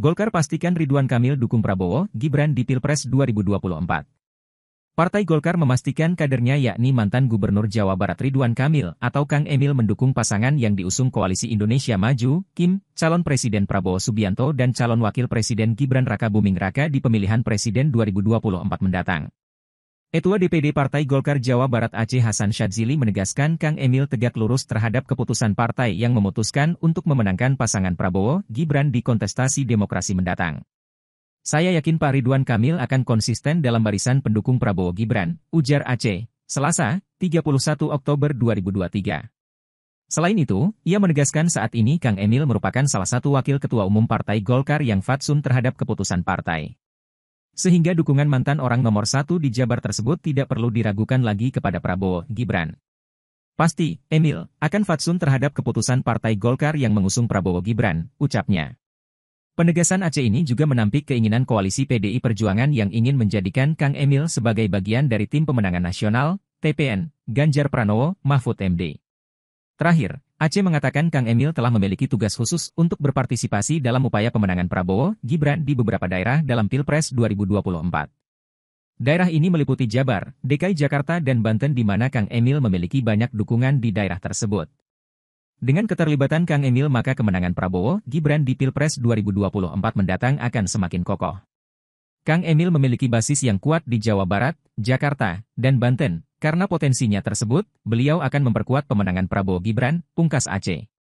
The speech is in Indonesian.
Golkar pastikan Ridwan Kamil dukung Prabowo, Gibran di Pilpres 2024. Partai Golkar memastikan kadernya yakni mantan Gubernur Jawa Barat Ridwan Kamil atau Kang Emil mendukung pasangan yang diusung Koalisi Indonesia Maju, Kim, calon Presiden Prabowo Subianto dan calon Wakil Presiden Gibran Raka Buming Raka di pemilihan Presiden 2024 mendatang. Ketua DPD Partai Golkar Jawa Barat Aceh Hasan Syadzili menegaskan Kang Emil tegak lurus terhadap keputusan partai yang memutuskan untuk memenangkan pasangan Prabowo Gibran di kontestasi demokrasi mendatang. Saya yakin Pak Ridwan Kamil akan konsisten dalam barisan pendukung Prabowo Gibran, ujar Aceh, Selasa, 31 Oktober 2023. Selain itu, ia menegaskan saat ini Kang Emil merupakan salah satu wakil ketua umum Partai Golkar yang fatsun terhadap keputusan partai. Sehingga dukungan mantan orang nomor satu di Jabar tersebut tidak perlu diragukan lagi kepada Prabowo Gibran. Pasti, Emil, akan fatsun terhadap keputusan Partai Golkar yang mengusung Prabowo Gibran, ucapnya. Penegasan Aceh ini juga menampik keinginan koalisi PDI Perjuangan yang ingin menjadikan Kang Emil sebagai bagian dari tim pemenangan nasional, TPN, Ganjar Pranowo, Mahfud MD. Terakhir, Aceh mengatakan Kang Emil telah memiliki tugas khusus untuk berpartisipasi dalam upaya pemenangan Prabowo, Gibran di beberapa daerah dalam Pilpres 2024. Daerah ini meliputi Jabar, DKI Jakarta dan Banten di mana Kang Emil memiliki banyak dukungan di daerah tersebut. Dengan keterlibatan Kang Emil maka kemenangan Prabowo, Gibran di Pilpres 2024 mendatang akan semakin kokoh. Kang Emil memiliki basis yang kuat di Jawa Barat, Jakarta, dan Banten, karena potensinya tersebut, beliau akan memperkuat pemenangan Prabowo Gibran, pungkas Aceh.